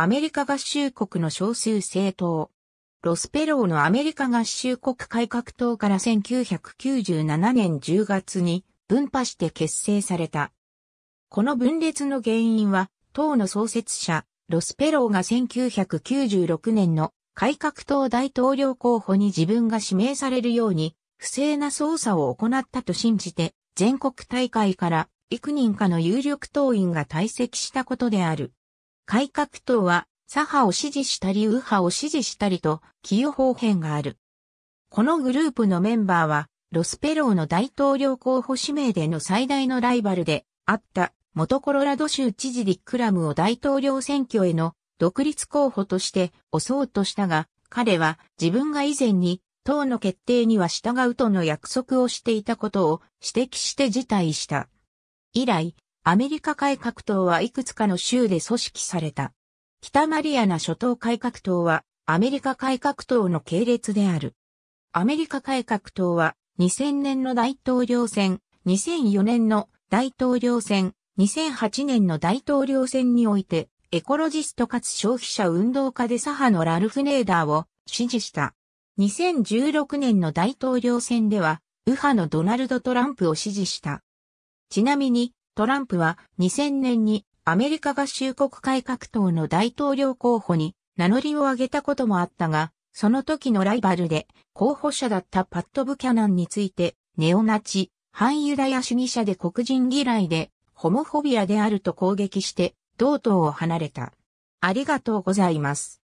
アメリカ合衆国の少数政党。ロスペローのアメリカ合衆国改革党から1997年10月に分派して結成された。この分裂の原因は、党の創設者、ロスペローが1996年の改革党大統領候補に自分が指名されるように、不正な捜査を行ったと信じて、全国大会から幾人かの有力党員が退席したことである。改革党は左派を支持したり右派を支持したりと寄与方変がある。このグループのメンバーはロスペローの大統領候補指名での最大のライバルであった元コロラド州知事リックラムを大統領選挙への独立候補として押そうとしたが、彼は自分が以前に党の決定には従うとの約束をしていたことを指摘して辞退した。以来、アメリカ改革党はいくつかの州で組織された。北マリアナ諸島改革党はアメリカ改革党の系列である。アメリカ改革党は2000年の大統領選、2004年の大統領選、2008年の大統領選においてエコロジストかつ消費者運動家で左派のラルフ・ネーダーを支持した。2016年の大統領選では右派のドナルド・トランプを支持した。ちなみに、トランプは2000年にアメリカ合衆国改革党の大統領候補に名乗りを上げたこともあったが、その時のライバルで候補者だったパット・ブキャナンについて、ネオナチ、反ユダヤ主義者で黒人嫌いで、ホモフォビアであると攻撃して、同党を離れた。ありがとうございます。